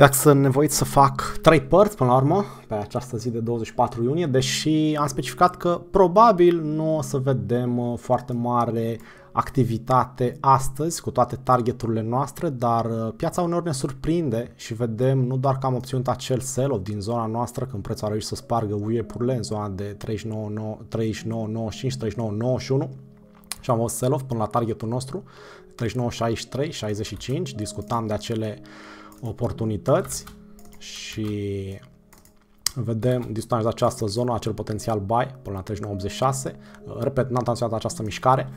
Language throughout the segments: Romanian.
Iar sunt nevoit să fac trei părți până la urmă pe această zi de 24 iunie, deși am specificat că probabil nu o să vedem uh, foarte mare activitate astăzi cu toate targeturile noastre, dar uh, piața uneori ne surprinde și vedem nu doar că am obținut acel sell-off din zona noastră când prețul a reușit să spargă uiepurile în zona de 39,95, 39,91 și am avut sell-off până la targetul nostru 39,63, 65, discutam de acele oportunități și vedem distanța de această zonă, acel potențial buy până la 3986. Repet, n-am tanționat această mișcare,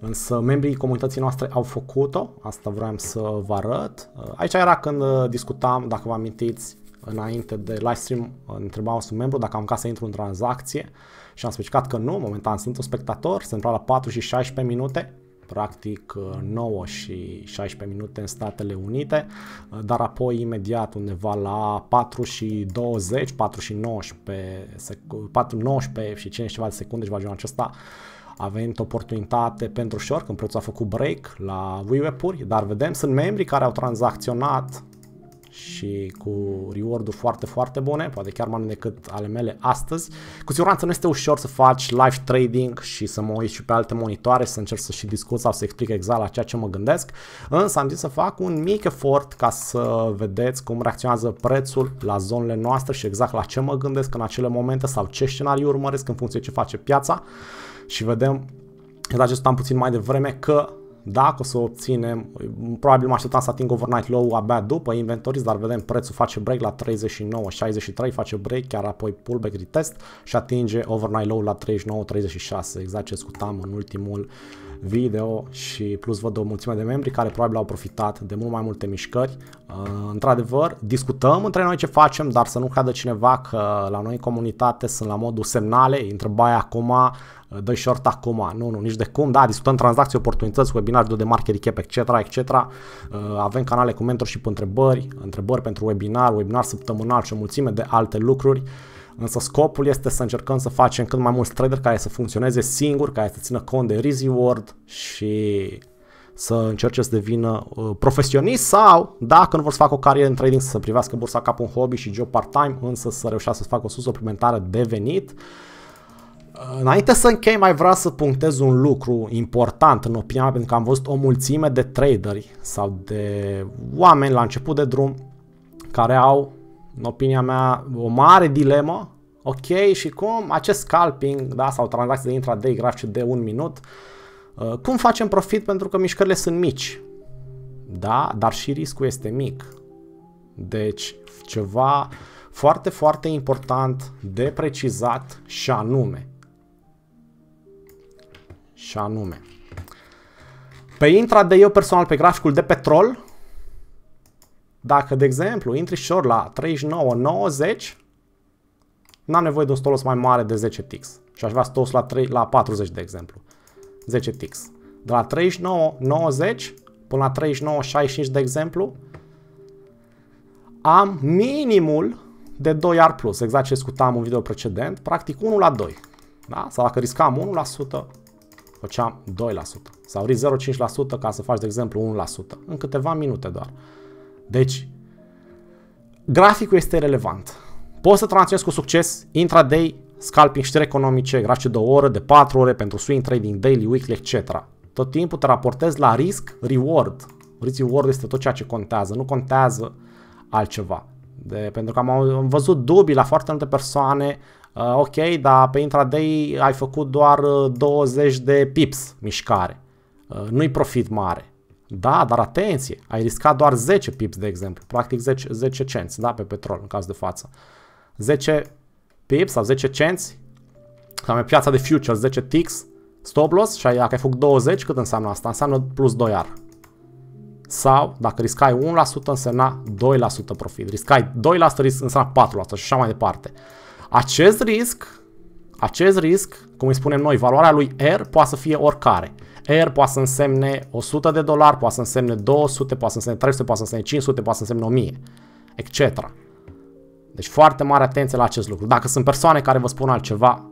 însă membrii comunității noastre au făcut-o, asta vreau să vă arăt. Aici era când discutam, dacă vă amintiți, înainte de live stream întrebam un membru dacă am ca să intru în tranzacție și am specificat că nu, momentan sunt un spectator, sunt la 4 și 16 minute practic 9 uh, și 16 minute în Statele Unite, uh, dar apoi imediat undeva la 4 și 20, 4 și 19, 4, 19 și 5 ceva de secunde, și va ajunge acesta, a venit oportunitate pentru short când prețul a făcut break la WeWeb-uri, dar vedem, sunt membrii care au tranzacționat și cu reward-uri foarte, foarte bune, poate chiar mai decât ale mele astăzi. Cu siguranță nu este ușor să faci live trading și să mă uiți și pe alte monitoare, să încerc să și discut sau să explic exact la ceea ce mă gândesc, însă am zis să fac un mic efort ca să vedeți cum reacționează prețul la zonele noastre și exact la ce mă gândesc în acele momente sau ce scenarii urmăresc în funcție ce face piața și vedem, exact ce am puțin mai devreme, că dacă o să obținem, probabil mă așteptam să ating overnight low abia după inventories, dar vedem prețul face break la 39,63, face break, chiar apoi pullback retest și atinge overnight low la 39,36, exact ce scutam în ultimul video și plus văd o mulțime de membri care probabil au profitat de mult mai multe mișcări. Uh, într-adevăr, discutăm între noi ce facem, dar să nu cadă cineva că la noi comunitate sunt la modul semnale, baia acum dă short acum, nu, nu, nici de cum, da, discutăm tranzacții, oportunități, webinar, de market cap, etc., etc. Uh, avem canale cu mentorship, întrebări, întrebări pentru webinar, webinar săptămânal și o mulțime de alte lucruri. Însă scopul este să încercăm să facem cât mai mulți trader care să funcționeze singur, care să țină cont de risk reward și să încerce să devină uh, profesionist sau, dacă nu vor să facă o carieră în trading, să privească bursa ca un hobby și job part-time, însă să reușească să facă o suplimentară de venit. Uh, Înainte să închei, mai vreau să punctez un lucru important în opinia mea, pentru că am văzut o mulțime de traderi sau de oameni la început de drum care au, în opinia mea, o mare dilemă. Ok, și cum acest scalping, da, sau tranzacții de intraday grafice de un minut, uh, cum facem profit pentru că mișcările sunt mici? Da, dar și riscul este mic. Deci, ceva foarte, foarte important de precizat și anume, și anume, pe intra de eu personal pe graficul de petrol, dacă, de exemplu, intri short la 39, 90, n-am nevoie de un stolos mai mare de 10 tix. Și aș vrea stolos la, 3, la 40, de exemplu. 10 tix. De la 39, 90 până la 39, 65, de exemplu, am minimul de 2R+, plus, exact ce scutam în video precedent, practic 1 la 2. Da? Sau dacă riscam 1%, făceam 2% sau rizi 0,5% ca să faci, de exemplu, 1% în câteva minute doar. Deci, graficul este relevant. Poți să tranzacționezi cu succes intraday, scalping, știri economice, grafice de o oră, de 4 ore pentru swing trading, daily, weekly, etc. Tot timpul te raportezi la risk reward. Risk reward este tot ceea ce contează, nu contează altceva. De, pentru că am, am văzut dubii la foarte multe persoane, uh, ok, dar pe intraday ai făcut doar 20 uh, de pips mișcare, uh, nu-i profit mare. Da, dar atenție, ai riscat doar 10 pips, de exemplu, practic 10, 10 cenți, da, pe petrol, în caz de față. 10 pips sau 10 cenți, sau pe piața de futures, 10 ticks, stop loss și dacă ai făcut 20, cât înseamnă asta? Înseamnă plus 2 ar sau dacă riscai 1% însemna 2% profit, riscai 2% risc însemna 4% și așa mai departe. Acest risc, acest risc, cum îi spunem noi, valoarea lui R poate să fie oricare. R poate să însemne 100 de dolari, poate să însemne 200, poate să însemne 300, poate să însemne 500, poate să însemne 1000, etc. Deci foarte mare atenție la acest lucru. Dacă sunt persoane care vă spun altceva,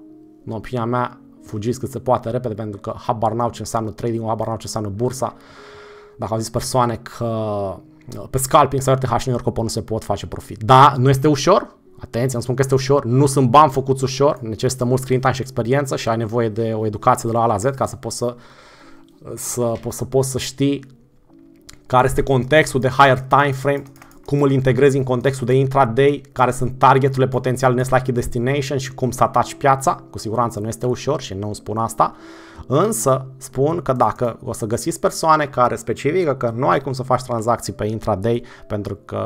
în opinia mea, fugiți cât se poate repede pentru că habar n-au ce înseamnă trading, habar n-au ce înseamnă bursa dacă au zis persoane că uh, pe scalping sau RTH și New nu se pot face profit. Da, nu este ușor, atenție, nu spun că este ușor, nu sunt bani făcuți ușor, necesită mult screen time și experiență și ai nevoie de o educație de la A la Z ca să poți să, să, poți, să, poți să știi care este contextul de higher time frame cum îl integrezi în contextul de intraday, care sunt targeturile potențiale Nestlake Destination și cum să ataci piața. Cu siguranță nu este ușor și nu spun asta, însă spun că dacă o să găsiți persoane care specifică că nu ai cum să faci tranzacții pe intraday pentru că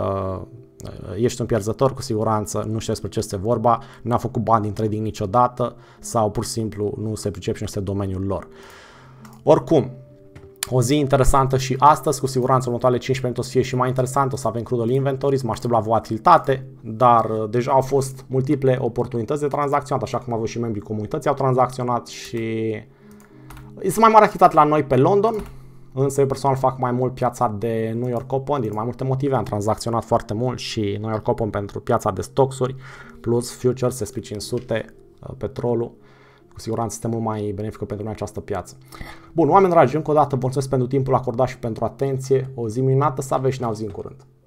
uh, ești un pierzător cu siguranță, nu știu despre ce este vorba, n-a făcut bani din trading niciodată sau pur și simplu nu se pricep și nu este domeniul lor. Oricum, o zi interesantă și astăzi, cu siguranță următoarele 15 minute o să fie și mai interesant, o să avem crudele inventories, mă aștept la volatilitate, dar uh, deja au fost multiple oportunități de tranzacționat, așa cum au avut și membrii comunității au tranzacționat și este mai mare achitat la noi pe London, însă eu personal fac mai mult piața de New York Open din mai multe motive, am tranzacționat foarte mult și New York Open pentru piața de stocksuri, plus futures, SP500, uh, petrolul, siguranță este mult mai benefică pentru noi această piață. Bun, oameni dragi, încă o dată mulțumesc pentru timpul acordat și pentru atenție. O zi minunată să aveți și ne auzim curând.